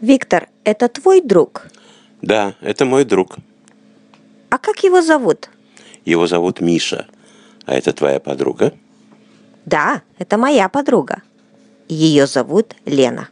Виктор, это твой друг? Да, это мой друг. А как его зовут? Его зовут Миша. А это твоя подруга? Да, это моя подруга. Ее зовут Лена.